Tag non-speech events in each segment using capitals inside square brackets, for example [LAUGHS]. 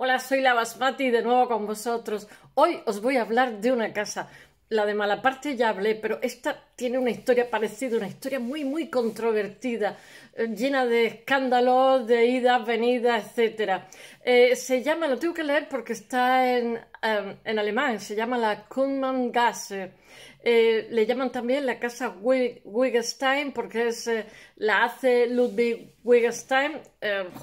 Hola, soy la Basmati de nuevo con vosotros. Hoy os voy a hablar de una casa la de Malaparte ya hablé, pero esta tiene una historia parecida, una historia muy, muy controvertida, eh, llena de escándalos, de idas, venidas, etc. Eh, se llama, lo tengo que leer porque está en, em, alemán, se llama la gasse Gasse. Eh, le llaman también la casa Wittgenstein porque es, la hace Ludwig Wittgenstein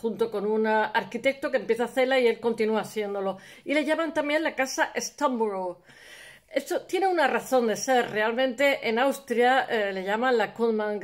junto con un arquitecto que empieza a hacerla y él continúa haciéndolo. Y le llaman también la casa Stamborough. Esto tiene una razón de ser. Realmente en Austria eh, le llaman la Kohlmann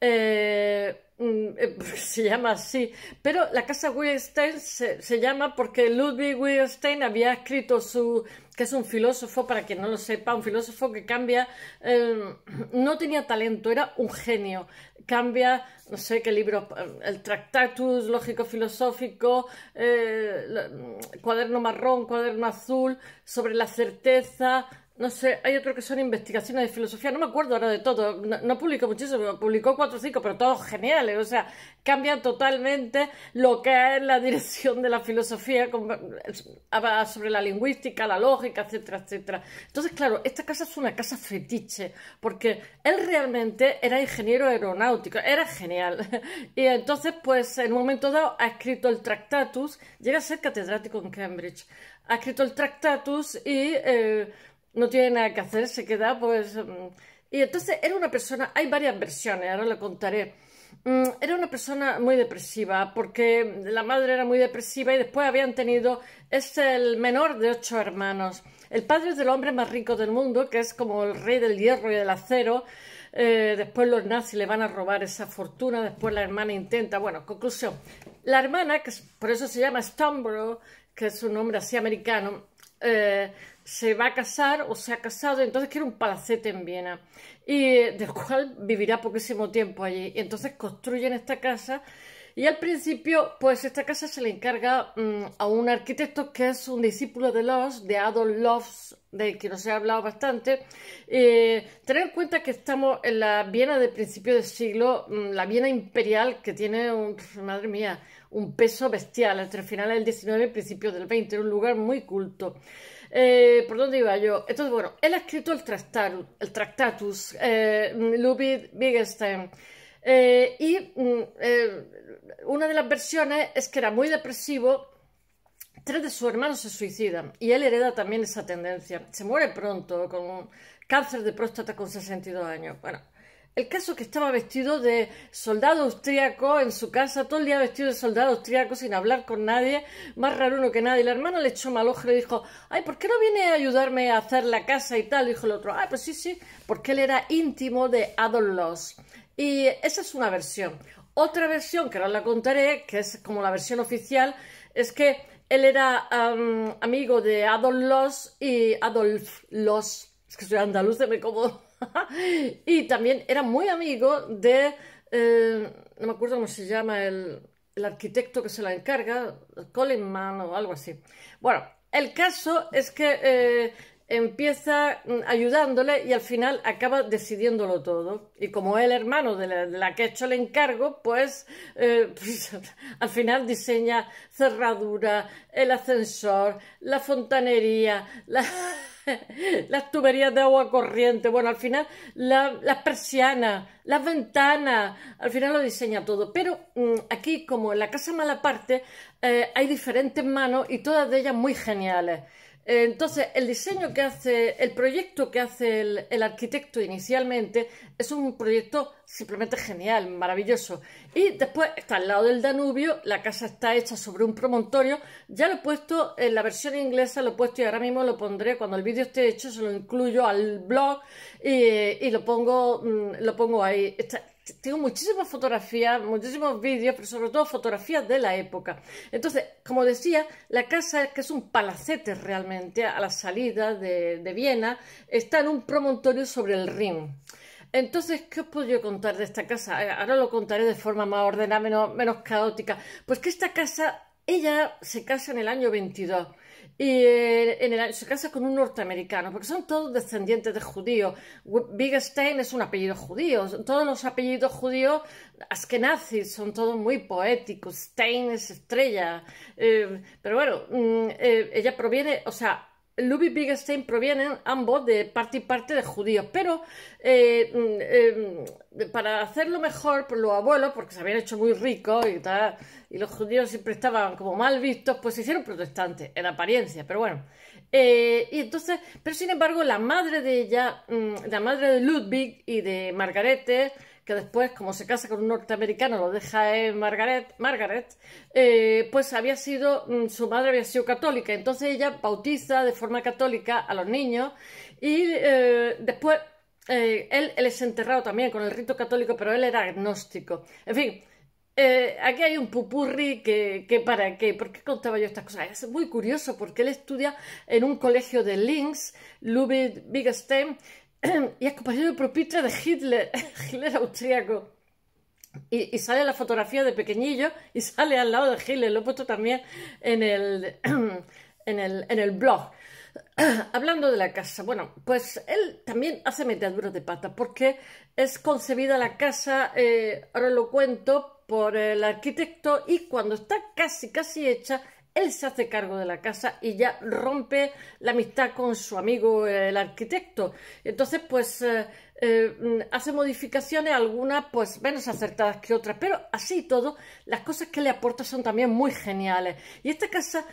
Eh, Mm, eh, pues, se llama así, pero la casa Wittgenstein se, llama porque Ludwig Wittgenstein había escrito su, que es un filósofo, para quien no lo sepa, un filósofo que cambia, em, no tenía talento, era un genio, cambia, no sé qué libro, em, el Tractatus Lógico-Filosófico, eh, mm, Cuaderno Marrón, Cuaderno Azul, sobre la certeza, no sé, hay otro que son investigaciones de filosofía, no me acuerdo ahora de todo, no, publicó muchísimo, publicó cuatro o cinco, pero todos geniales, o sea, cambia totalmente lo que es la dirección de la filosofía sobre la lingüística, la lógica, etcétera, etcétera. Entonces, claro, esta casa es una casa fetiche, porque él realmente era ingeniero aeronáutico, era genial, [LAUGHS] y entonces, pues, en un momento dado ha escrito el Tractatus, llega a ser catedrático en Cambridge, ha escrito el Tractatus y... Eh, no tiene nada que hacer, se queda pues... Mm. Y entonces era una persona, hay varias versiones, ahora lo contaré. Mm, era una persona muy depresiva porque la madre era muy depresiva y después habían tenido, es el menor de ocho hermanos. El padre es del hombre más rico del mundo, que es como el rey del hierro y del acero. Eh, después los nazis le van a robar esa fortuna, después la hermana intenta. Bueno, conclusión. La hermana, que por eso se llama Stumbro, que es un nombre así americano, eh, se va a casar o se ha casado, entonces quiere un palacete en Viena, y del cual vivirá poquísimo tiempo allí. Y entonces construyen esta casa y al principio, pues esta casa se le encarga mm, a un arquitecto que es un discípulo de Loss, de Adolf Loos, del que nos he hablado bastante. Eh, tener en cuenta que estamos en la Viena de principio de siglo, mm, la Viena imperial que tiene, un, madre mía, un peso bestial entre finales del XIX y principios del 20, un lugar muy culto. Eh, ¿Por dónde iba yo? Entonces, bueno, él ha escrito el, tractatus, el Tractatus, eh, eh, y mm, una de las versiones es que era muy depresivo. Tres de sus hermanos se suicidan y él hereda también esa tendencia. Se muere pronto con cáncer de próstata con 62 años. Bueno, el caso es que estaba vestido de soldado austriaco en su casa, todo el día vestido de soldado austriaco sin hablar con nadie, más raro uno que nadie. La hermana le echó mal ojo y le dijo, ay, ¿por qué no viene a ayudarme a hacer la casa y tal? dijo el otro, ay, ah, pues sí, sí, porque él era íntimo de Adolf Loss. Y esa es una versión. Otra versión, que ahora la contaré, que es como la versión oficial, es que él era amigo de Adolf Loss y Adolf Loss. Es que soy andaluz, me como [LAUGHS] y también era muy amigo de, eh, no me acuerdo cómo se llama el, el arquitecto que se la encarga, mano o algo así. Bueno, el caso es que eh, empieza mm, ayudándole y al final acaba decidiéndolo todo. Y como el hermano de la, que ha hecho el encargo, pues, eh, [LAUGHS] pues, al final diseña cerradura, el ascensor, la fontanería, la... [LAUGHS] [LAUGHS] las tuberías de agua corriente, bueno, al final las persianas, las ventanas, al final lo diseña todo. Pero mm, aquí, como en la casa mala parte eh, hay diferentes manos y todas de ellas muy geniales. Entonces, el diseño que hace, el proyecto que hace el, arquitecto inicialmente es un proyecto simplemente genial, maravilloso. Y después está al lado del Danubio, la casa está hecha sobre un promontorio. Ya lo he puesto en la versión inglesa, lo he puesto y ahora mismo lo pondré cuando el vídeo esté hecho, se lo incluyo al blog y, lo, pongo, mm, lo pongo ahí. Está tengo muchísimas fotografías, muchísimos vídeos, pero sobre todo fotografías de la época. Entonces, como decía, la casa, que es un palacete realmente, a la salida de, Viena, está en un promontorio sobre el Rin. Entonces, ¿qué os puedo contar de esta casa? Eh, ahora lo contaré de forma más ordenada, menos, menos caótica. Pues que esta casa, ella se casa en el año 22 y en el, se casa con un norteamericano, porque son todos descendientes de judíos. Stein es un apellido judío, todos los apellidos judíos askenazis son todos muy poéticos, Stein es estrella, eh, pero bueno, mm, eh, ella proviene, o sea, Ludwig Wittgenstein provienen ambos de parte y parte de judíos, pero eh, mm, eh, para hacerlo mejor, por pues, los abuelos, porque se habían hecho muy ricos y y los judíos siempre estaban como mal vistos, pues se hicieron protestantes, en apariencia, pero bueno. Eh, y entonces, pero sin embargo, la madre de ella, mm, la madre de Ludwig y de Margarete, que después, como se casa con un norteamericano, lo deja en Margaret, Margaret eh, pues había sido, mm, su madre había sido católica, entonces ella bautiza de forma católica a los niños y eh, después eh, él, él, es enterrado también con el rito católico, pero él era agnóstico. En fin, aquí hay un pupurri que, para qué, ¿por qué contaba yo estas cosas? Es muy curioso porque él estudia en un colegio de Linz, Ludwig Wittgenstein, [CLEARS THROAT] y es compañero de de Hitler, [LAUGHS] Hitler austríaco. Y, sale la fotografía de pequeñillo y sale al lado de Hitler. Lo he puesto también en el, [CLEARS THROAT] en el, en el blog. [CLEARS THROAT] Hablando de la casa, bueno, pues él también hace meteduras de pata porque es concebida la casa, eh, ahora lo cuento, por el arquitecto y cuando está casi, casi hecha, él se hace cargo de la casa y ya rompe la amistad con su amigo eh, el arquitecto. Entonces, pues eh, eh, hace modificaciones, algunas pues menos acertadas que otras, pero así y todo, las cosas que le aporta son también muy geniales. Y esta casa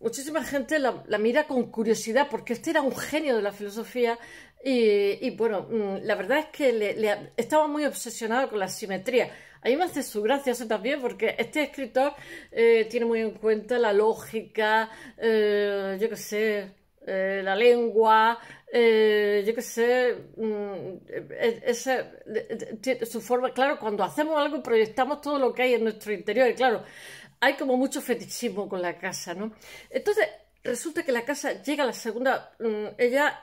muchísima gente la, mira con curiosidad porque este era un genio de la filosofía y, bueno, mm, la verdad es que estaba muy obsesionado con la simetría. A mí me hace su gracia eso también, porque este escritor eh, tiene muy en cuenta la lógica, eh, yo qué sé, eh, la lengua, yo qué sé, mm, su forma, claro, cuando hacemos algo proyectamos todo lo que hay en nuestro interior y claro, hay como mucho fetichismo con la casa, ¿no? Entonces, resulta que la casa llega a la segunda, mm, ella,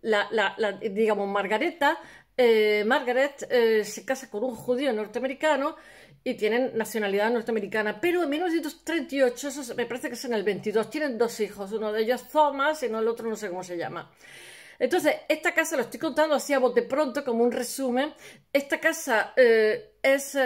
la, digamos, Margareta eh, Margaret eh, se casa con un judío norteamericano y tienen nacionalidad norteamericana. Pero en 1938, eso me parece que es en el 22, tienen dos hijos, uno de ellos Thomas y no el otro no sé cómo se llama. Entonces, esta casa, lo estoy contando así a bote pronto, como un resumen, esta casa eh, es,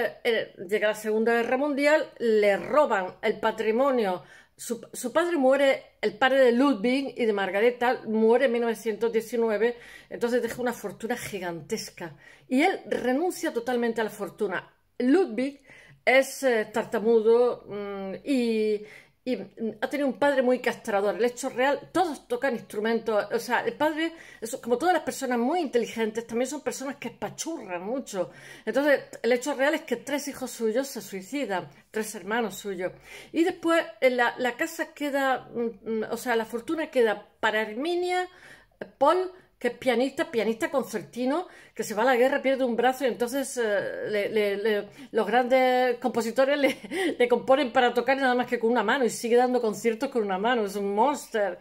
llega la Segunda Guerra Mundial, le roban el patrimonio su, padre muere, el padre de Ludwig y de Margareta muere en 1919, entonces deja una fortuna gigantesca. Y él renuncia totalmente a la fortuna. Ludwig es eh, tartamudo mm, y y ha tenido un padre muy castrador. El hecho real, todos tocan instrumentos. O sea, el padre, como todas las personas muy inteligentes, también son personas que espachurran mucho. Entonces, el hecho real es que tres hijos suyos se suicidan, tres hermanos suyos. Y después la, la casa queda, mm, mm, o sea, la fortuna queda para Herminia, Paul, que es pianista, pianista concertino, que se va a la guerra, pierde un brazo y entonces eh, los grandes compositores le, componen para tocar nada más que con una mano y sigue dando conciertos con una mano, es un monster.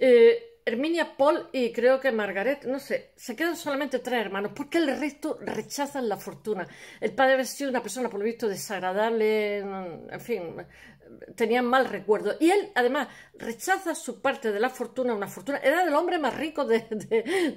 Eh, Herminia, Paul y creo que Margaret, no sé, se quedan solamente tres hermanos, porque el resto rechazan la fortuna. El padre ha sido una persona, por lo visto, desagradable, en fin, tenían mal recuerdo. Y él, además, rechaza su parte de la fortuna, una fortuna, era el hombre más rico de,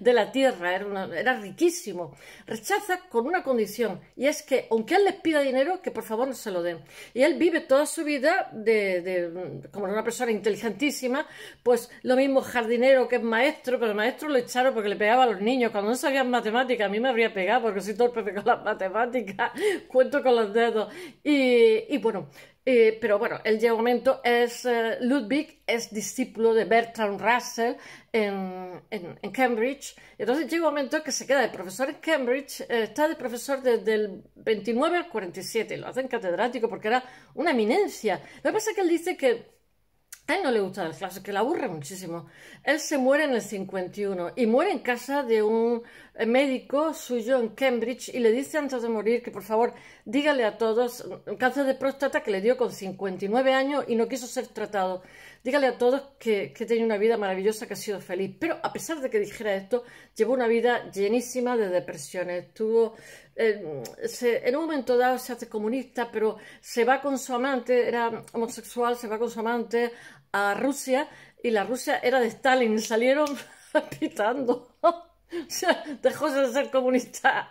la tierra, era, era, riquísimo. Rechaza con una condición, y es que, aunque él les pida dinero, que por favor no se lo den. Y él vive toda su vida de, como una persona inteligentísima, pues lo mismo jardinero que es maestro, pero el maestro lo echaron porque le pegaba a los niños. Cuando no sabían matemáticas, a mí me habría pegado porque soy torpe [LAUGHS] con las matemáticas, cuento con los dedos. y bueno, eh, pero bueno, el momento es, eh, Ludwig es discípulo de Bertrand Russell en, en, Cambridge. Entonces llega un momento que se queda de profesor en Cambridge, eh, está de profesor desde el 29 al 47, lo hacen catedrático porque era una eminencia. Lo que pasa es que él dice que a él no le gusta el flash, que le aburre muchísimo. Él se muere en el 51 y muere en casa de un médico suyo en Cambridge y le dice antes de morir que por favor dígale a todos, cáncer de próstata que le dio con 59 años y no quiso ser tratado, dígale a todos que, que tenía una vida maravillosa, que ha sido feliz. Pero a pesar de que dijera esto, llevó una vida llenísima de depresiones. Tuvo, eh, en un momento dado se hace comunista, pero se va con su amante, era homosexual, se va con su amante a Rusia y la Rusia era de Stalin, [LAUGHS] salieron [LAUGHS] pitando. O sea, dejó de ser comunista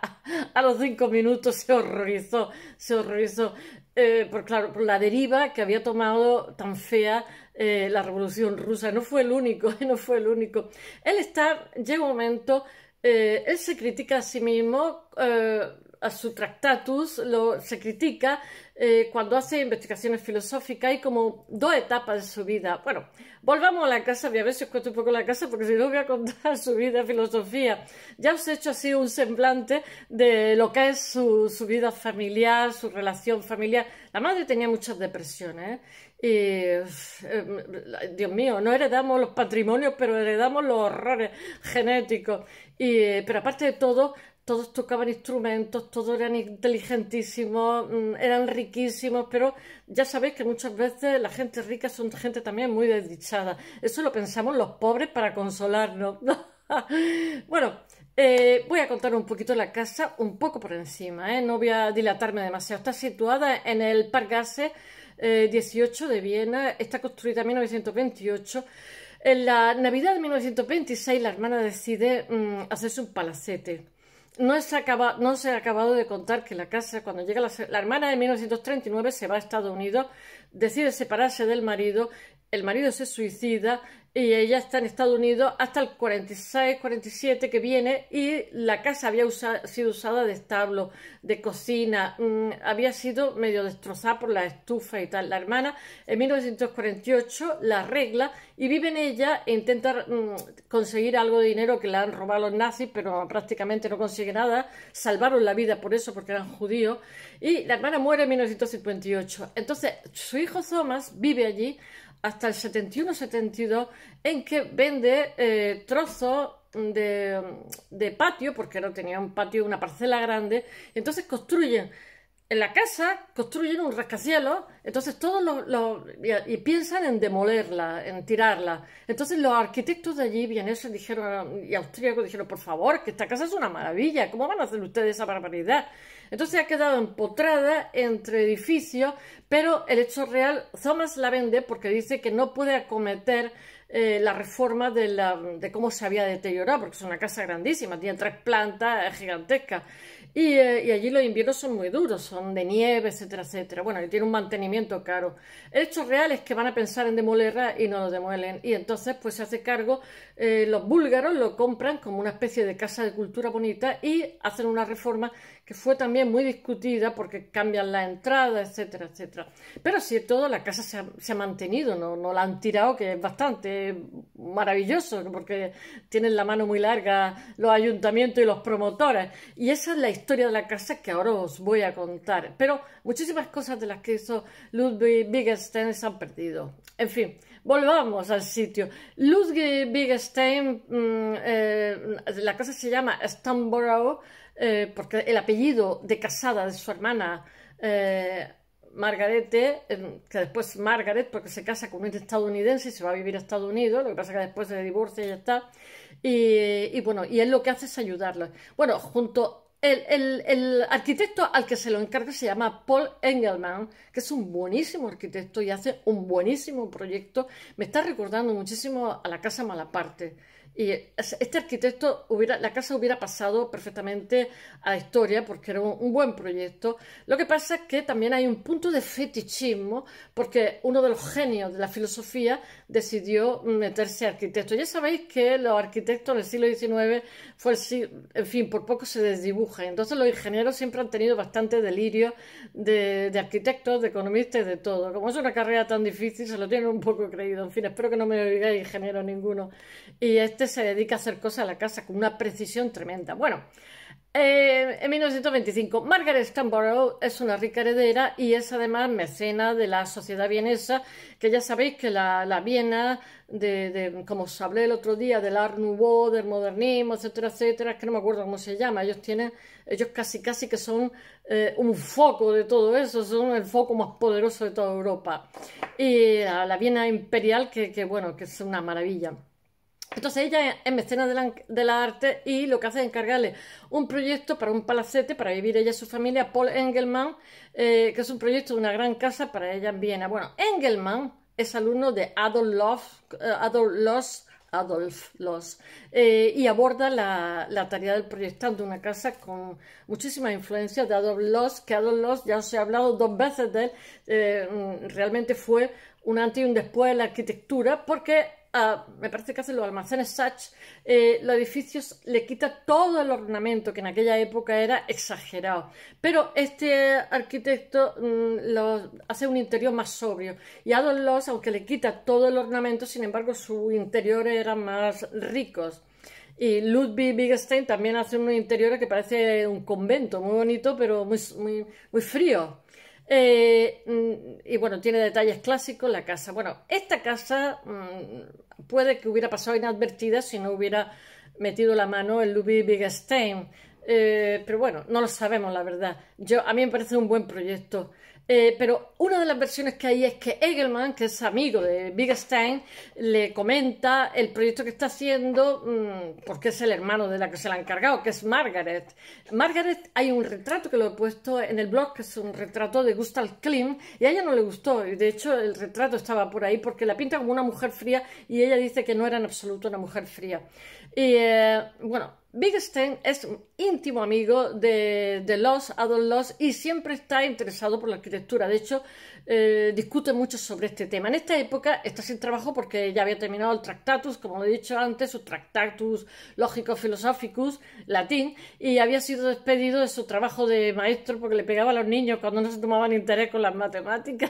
a los cinco minutos, se horrorizó, se horrorizó. Eh, por, claro, por la deriva que había tomado tan fea eh, la revolución rusa. No fue el único, [LAUGHS] no fue el único. Él está, llega un momento, eh, él se critica a sí mismo, a su tractatus, lo, se critica, eh, cuando hace investigaciones filosóficas, hay como dos etapas de su vida. Bueno, volvamos a la casa, voy a ver si os cuento un poco la casa, porque si no voy a contar su vida filosofía. Ya os he hecho así un semblante de lo que es su, vida familiar, su relación familiar. La madre tenía muchas depresiones, ¿eh? Y, eh, Dios mío, no heredamos los patrimonios, pero heredamos los horrores genéticos. pero aparte de todo, todos tocaban instrumentos, todos eran inteligentísimos, mm, eran riquísimos, pero ya sabéis que muchas veces la gente rica son gente también muy desdichada. Eso lo pensamos los pobres para consolarnos. [LAUGHS] bueno, eh, voy a contar un poquito la casa, un poco por encima, ¿eh? no voy a dilatarme demasiado. Está situada en el Pargase eh, 18 de Viena, está construida en 1928. En la Navidad de 1926 la hermana decide mm, hacerse un palacete no, se ha acabado de contar que la casa, cuando llega la, la hermana de 1939, se va a Estados Unidos, decide separarse del marido el marido se suicida y ella está en Estados Unidos hasta el 46, 47 que viene y la casa había sido usada de establo, de cocina, mm, había sido medio destrozada por la estufa y tal. La hermana en 1948 la arregla y vive en ella e intenta mm, conseguir algo de dinero que le han robado los nazis, pero prácticamente no consigue nada. Salvaron la vida por eso, porque eran judíos. Y la hermana muere en 1958. Entonces su hijo Thomas vive allí hasta el 71-72 en que vende eh, trozos de, patio, porque no tenía un patio, una parcela grande, entonces construyen en la casa, construyen un rascacielos, entonces todos los, y, piensan en demolerla, en tirarla. Entonces los arquitectos de allí, vieneses, dijeron, y austríacos dijeron, por favor, que esta casa es una maravilla, ¿cómo van a hacer ustedes esa barbaridad? Entonces ha quedado empotrada entre edificios, pero el hecho real, Thomas la vende porque dice que no puede acometer eh, la reforma de, la, de cómo se había deteriorado, porque es una casa grandísima, tiene tres plantas, gigantescas. gigantesca. Eh, y, allí los inviernos son muy duros, son de nieve, etcétera, etcétera. Bueno, y tiene un mantenimiento caro. Hechos reales que van a pensar en demolerla y no lo demuelen. Y entonces, pues se hace cargo, eh, los búlgaros lo compran como una especie de casa de cultura bonita y hacen una reforma que fue también muy discutida porque cambian la entrada, etcétera, etcétera. Pero es todo la casa se ha, mantenido, no, no la han tirado, que es bastante maravilloso, porque tienen la mano muy larga los ayuntamientos y los promotores. Y esa es la historia historia de la casa que ahora os voy a contar. Pero muchísimas cosas de las que hizo Ludwig Wittgenstein se han perdido. En fin, volvamos al sitio. Ludwig Wittgenstein, mm, eh, la casa se llama Stanborough, eh, porque el apellido de casada de su hermana... Eh, eh, que después Margaret, porque se casa con un estadounidense y se va a vivir a Estados Unidos, lo que pasa que después se divorcia y ya está. Y, bueno, y él lo que hace es ayudarla. Bueno, junto el, arquitecto al que se lo encarga se llama Paul Engelman, que es un buenísimo arquitecto y hace un buenísimo proyecto. Me está recordando muchísimo a la Casa Malaparte. Y este arquitecto, hubiera, la casa hubiera pasado perfectamente a la historia porque era un, un, buen proyecto. Lo que pasa es que también hay un punto de fetichismo porque uno de los genios de la filosofía decidió meterse arquitecto. Ya sabéis que los arquitectos del siglo XIX fue en fin, por poco se desdibuja. Entonces los ingenieros siempre han tenido bastante delirio de, de arquitectos, de economistas, de todo. Como es una carrera tan difícil, se lo tienen un poco creído. En fin, espero que no me oigáis ingeniero ninguno. Y este se dedica a hacer cosas a la casa con una precisión tremenda. Bueno. Eh, en 1925, Margaret Stanborough es una rica heredera y es además mecena de la sociedad vienesa, que ya sabéis que la, la Viena, de, como os hablé el otro día, del Art Nouveau, del modernismo, etcétera, etcétera, que no me acuerdo cómo se llama, ellos tienen, ellos casi casi que son eh, un foco de todo eso, son el foco más poderoso de toda Europa. Y la, la Viena imperial, que, que bueno, que es una maravilla. Entonces ella es mecena de la, arte y lo que hace es encargarle un proyecto para un palacete para vivir ella y su familia, Paul Engelman, eh, que es un proyecto de una gran casa para ella en Viena. Bueno, Engelman es alumno de Adolf eh, Loss, Adolf eh, y aborda la, tarea del proyectando una casa con muchísima influencia de Adolf Loss, que Adolf Loss, ya os he hablado dos veces de él, mm, realmente fue un antes y un después de la arquitectura, porque me parece que hace los almacenes Sachs, eh, los edificios le quita todo el ornamento, que en aquella época era exagerado. Pero este arquitecto mm, hace un interior más sobrio. Y Adolf aunque le quita todo el ornamento, sin embargo, su interior era más ricos. Y Ludwig Wittgenstein también hace un interior que parece un convento, muy bonito, pero muy, muy frío. Eh, mm, y bueno, tiene detalles clásicos la casa. Bueno, esta casa mm, puede que hubiera pasado inadvertida si no hubiera metido la mano el Ludwig Wittgenstein. Eh, pero bueno, no lo sabemos, la verdad. Yo, a mí me parece un buen proyecto. Eh, pero una de las versiones que hay es que Egelman, que es amigo de Wittgenstein, le comenta el proyecto que está haciendo, mm, porque es el hermano de la que se la ha encargado, que es Margaret. Margaret, hay un retrato que lo he puesto en el blog, que es un retrato de Gustav Klim, y a ella no le gustó. Y de hecho, el retrato estaba por ahí porque la pinta como una mujer fría y ella dice que no era en absoluto una mujer fría. Y eh, bueno, Big es un íntimo amigo de, los Loss, Adolf Loss, y siempre está interesado por la arquitectura. De hecho, eh, discute mucho sobre este tema. En esta época está sin trabajo porque ya había terminado el Tractatus, como he dicho antes, su Tractatus logico Philosophicus, latín, y había sido despedido de su trabajo de maestro porque le pegaba a los niños cuando no se tomaban interés con las matemáticas.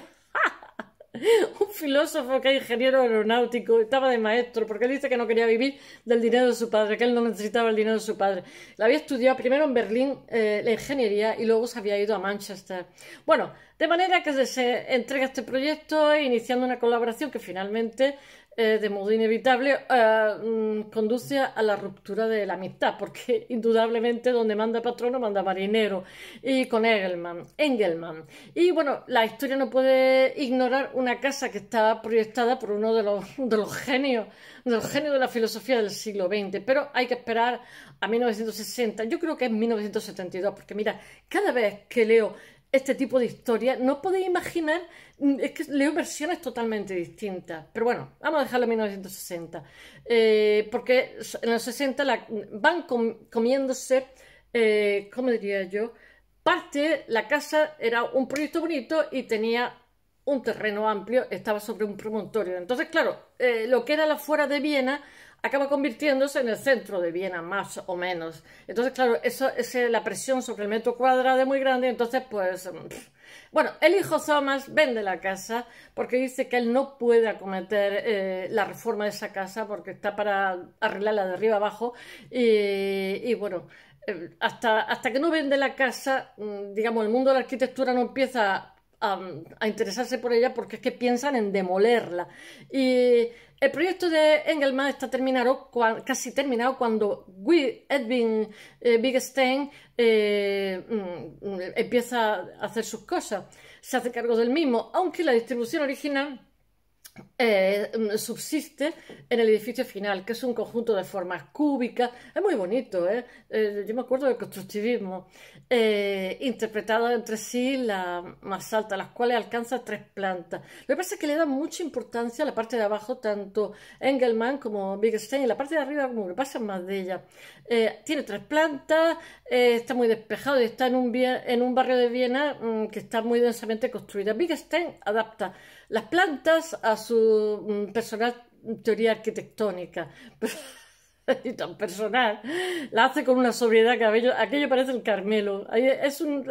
[LAUGHS] un filósofo que es ingeniero aeronáutico, estaba de maestro, porque él dice que no quería vivir del dinero de su padre, que él no necesitaba el dinero de su padre. La había estudiado primero en Berlín eh, la ingeniería y luego se había ido a Manchester. Bueno, de manera que se entrega este proyecto iniciando una colaboración que finalmente eh, de modo inevitable eh, mm, conduce a la ruptura de la amistad, porque [LAUGHS] indudablemente donde manda patrono manda marinero, y con Engelman. Engelman. Y bueno, la historia no puede ignorar una casa que está proyectada por uno de los, de los genios, de los genios de la filosofía del siglo XX, pero hay que esperar a 1960, yo creo que es 1972, porque mira, cada vez que leo este tipo de historia, no podéis imaginar, mm, es que leo versiones totalmente distintas, pero bueno, vamos a dejarlo en 1960, eh, porque en los 60 la, van comiéndose, como eh, ¿cómo diría yo? Parte, la casa era un proyecto bonito y tenía un terreno amplio, estaba sobre un promontorio. Entonces, claro, eh, lo que era la fuera de Viena acaba convirtiéndose en el centro de Viena, más o menos. Entonces, claro, eso, ese, la presión sobre el metro cuadrado es muy grande, entonces, pues... Mm, bueno, el hijo Thomas vende la casa porque dice que él no puede acometer eh, la reforma de esa casa porque está para arreglarla de arriba abajo y, bueno, eh, hasta, hasta que no vende la casa, mm, digamos, el mundo de la arquitectura no empieza a, a, interesarse por ella porque es que piensan en demolerla. Y el proyecto de Engelmann está terminado, casi terminado cuando Edwin bigstein eh, eh, mm, mm, empieza a hacer sus cosas. Se hace cargo del mismo, aunque la distribución original eh, mm, subsiste en el edificio final, que es un conjunto de formas cúbicas. Es muy bonito, ¿eh? Eh, yo me acuerdo del constructivismo, interpretado entre sí la más alta, las cuales alcanza tres plantas. Lo que pasa es que le da mucha importancia a la parte de abajo, tanto Engelmann como Wittgenstein, y la parte de arriba como que pasa más de ella. tiene tres plantas, está muy despejado y está en un, barrio de Viena mm, que está muy densamente construida. Wittgenstein adapta las plantas a su mm, personal teoría arquitectónica. [LAUGHS] y tan personal, la hace con una sobriedad que aquello, parece el Carmelo. Es un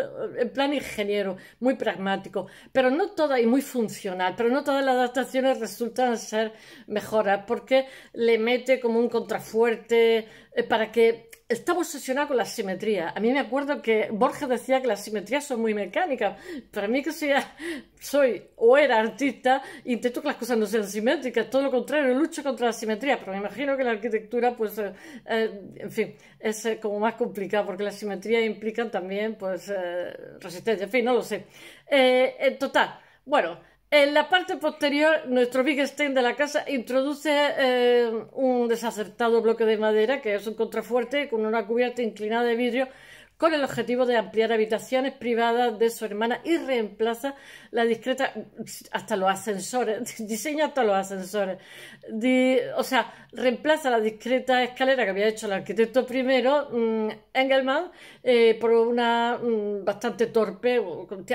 plan ingeniero, muy pragmático, pero no toda y muy funcional, pero no todas las adaptaciones resultan ser mejoras porque le mete como un contrafuerte eh, para que estaba obsesionado con la simetría. A mí me acuerdo que Borges decía que las simetrías son muy mecánicas. Para mí que soy, soy o era artista, intento que las cosas no sean simétricas. Todo lo contrario, lucho contra la simetría. Pero me imagino que la arquitectura, pues, eh, eh, en fin, es eh, como más complicada porque la simetría implica también, pues, resistencia. En fin, no lo sé. en total, bueno, en la parte posterior, nuestro Big stand de la casa introduce eh, un desacertado bloque de madera, que es un contrafuerte con una cubierta inclinada de vidrio con el objetivo de ampliar habitaciones privadas de su hermana y reemplaza la discreta hasta los ascensores, [LAUGHS] diseña hasta los ascensores, o sea, reemplaza la discreta escalera que había hecho el arquitecto primero, mm, Engelmann, eh, por una mm, bastante torpe,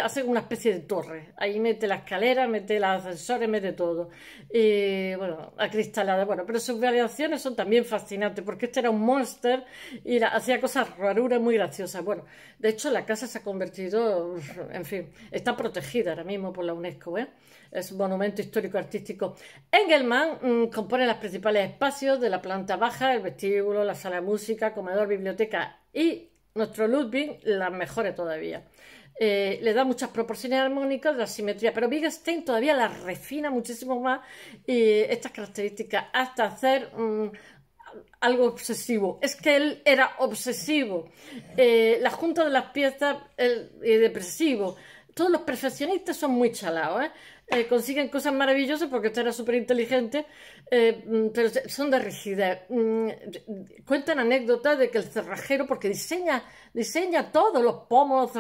hace una especie de torre, ahí mete la escalera, mete los ascensores, mete todo, y bueno, acristalada, bueno, pero sus variaciones son también fascinantes, porque este era un monster y hacía cosas raruras muy graciosas. Bueno, de hecho la casa se ha convertido, [LAUGHS] en fin, está protegida ahora mismo por la UNESCO, ¿eh? es un monumento histórico artístico. Engelmann mm, compone los principales espacios de la planta baja, el vestíbulo, la sala de música, comedor, biblioteca y nuestro Ludwig las mejores todavía. Eh, le da muchas proporciones armónicas de la simetría, pero Wittgenstein todavía las refina muchísimo más y estas características hasta hacer mm, algo obsesivo. Es que él era obsesivo. Eh, la junta de las piezas, el, depresivo. Todos los perfeccionistas son muy chalados, ¿eh? Eh, consiguen cosas maravillosas porque usted era súper inteligente, eh, mm, pero son de rigidez. Mm, cuentan anécdotas de que el cerrajero, porque diseña, diseña todos los pomos,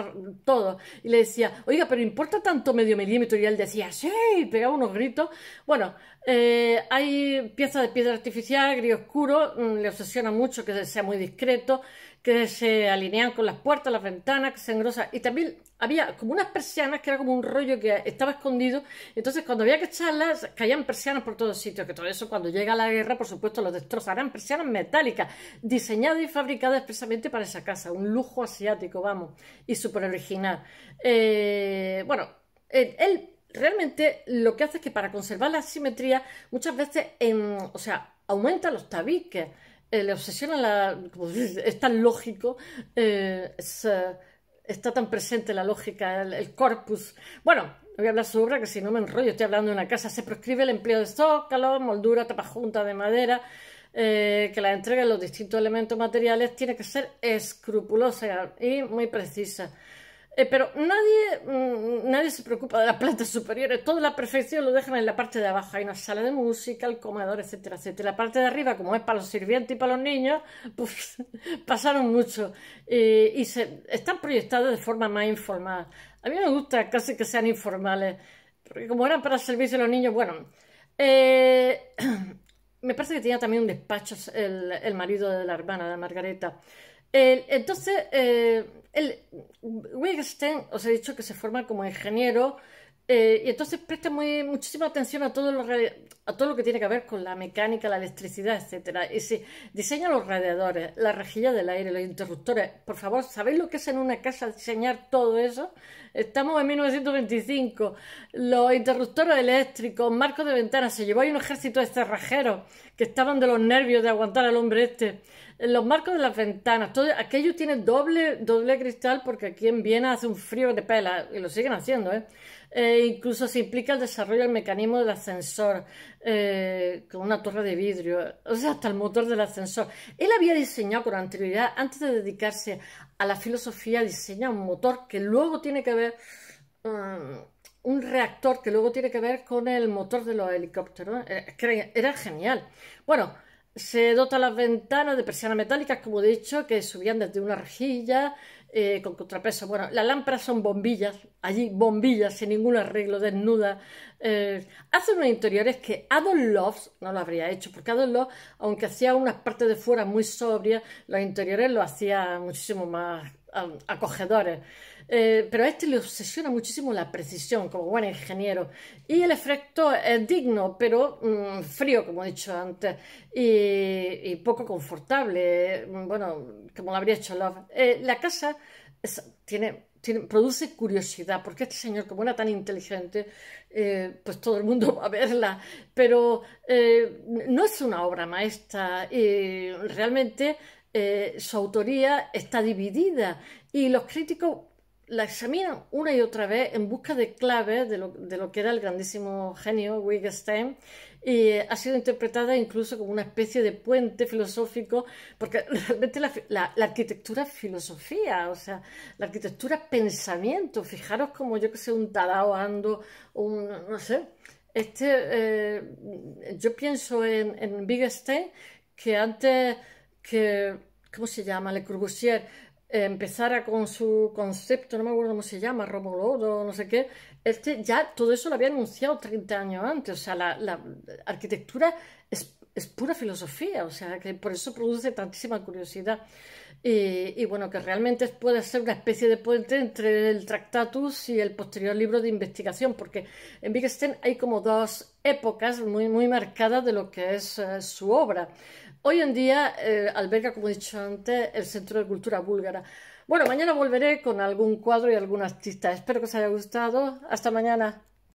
todo, y le decía, oiga, pero importa tanto medio milímetro, y él decía, sí, pegaba unos gritos. Bueno, eh, hay piezas de piedra artificial, gris oscuro, mm, le obsesiona mucho que sea muy discreto, que se alinean con las puertas, las ventanas, que se engrosan. Y también había como unas persianas que era como un rollo que estaba escondido. Entonces, cuando había que echarlas, caían persianas por todos sitios. Que todo eso, cuando llega la guerra, por supuesto, los destrozarán. Persianas metálicas, diseñadas y fabricadas expresamente para esa casa. Un lujo asiático, vamos. Y súper original. Eh, bueno, él realmente lo que hace es que para conservar la simetría, muchas veces, o sea, aumenta los tabiques eh, obsesiona la, pues, es tan lógico, eh, eh, está tan presente la lógica, el, corpus. Bueno, voy a hablar sobre obra que si no me enrollo, estoy hablando de una casa, se proscribe el empleo de zócalo, moldura, tapa junta de madera. que la entrega de los distintos elementos materiales tiene que ser escrupulosa y muy precisa. Eh, pero nadie, mm, nadie se preocupa de las plantas superiores, eh, toda la perfección lo dejan en la parte de abajo. Hay una sala de música, el comedor, etcétera, etcétera. La parte de arriba, como es para los sirvientes y para los niños, [LAUGHS] pues pasaron mucho y se, están proyectados de forma más informal. A mí me gusta casi que sean informales, porque como eran para servirse a los niños, bueno. Eh, [CLEARS THROAT] me parece que tenía también un despacho el, el marido de la hermana de Margareta entonces, eh, Wittgenstein, os he dicho que se forma como ingeniero, eh, y entonces presta muchísima atención a todo, lo, a todo lo que tiene que ver con la mecánica, la electricidad, etcétera. Y si diseña los radiadores, la rejilla del aire, los interruptores. Por favor, ¿sabéis lo que es en una casa diseñar todo eso? Estamos en 1925. Los interruptores eléctricos, marcos de ventanas. Se llevó ahí un ejército de cerrajeros que estaban de los nervios de aguantar al hombre este los marcos de las ventanas, todo, aquello tiene doble, doble cristal porque aquí en Viena hace un frío de pela y lo siguen haciendo, ¿eh? eh incluso se implica el desarrollo del mecanismo del ascensor eh, con una torre de vidrio, o sea, hasta el motor del ascensor. Él había diseñado con anterioridad, antes de dedicarse a la filosofía, diseña un motor que luego tiene que ver... Um, un reactor que luego tiene que ver con el motor de los helicópteros. Era, eh, era genial. Bueno, se dota las ventanas de persianas metálicas, como he dicho, que subían desde una rejilla eh, con contrapeso. Bueno, las lámparas son bombillas, allí bombillas sin ningún arreglo, desnudas. Eh, hacen hace unos interiores que Adolf Love no lo habría hecho, porque Adolf Love, aunque hacía unas partes de fuera muy sobrias, los interiores lo hacía muchísimo más acogedores. Eh, pero a este le obsesiona muchísimo la precisión, como buen ingeniero. Y el efecto es digno, pero mm, frío, como he dicho antes, y, poco confortable, mm, bueno, como lo habría hecho Love. Eh, la casa tiene, tiene, produce curiosidad, porque este señor, como era tan inteligente, eh, pues todo el mundo [LAUGHS] va a verla, pero no es una obra maestra, y realmente eh, su autoría está dividida y los críticos la examinan una y otra vez en busca de claves de lo, que era el grandísimo genio Wittgenstein y eh, ha sido interpretada incluso como una especie de puente filosófico, porque [LAUGHS] realmente la, arquitectura filosofía, o sea, la arquitectura pensamiento. Fijaros como yo que sé, un Tadao Ando, un, no sé, este, eh, yo pienso en, en Wittgenstein que antes que, ¿cómo se llama? Le Corbusier eh, empezara con su concepto, no me acuerdo cómo se llama, Romolodo, no sé qué, este ya todo eso lo había anunciado 30 años antes, o sea, la, la arquitectura es, es, pura filosofía, o sea, que por eso produce tantísima curiosidad. Y, bueno, que realmente puede ser una especie de puente entre el Tractatus y el posterior libro de investigación, porque en Wittgenstein hay como dos épocas muy, muy marcadas de lo que es eh, su obra. Hoy en día eh, alberga como he dicho antes, el Centro de Cultura Búlgara. Bueno, mañana volveré con algún cuadro y algún artista. Espero que os haya gustado. Hasta mañana.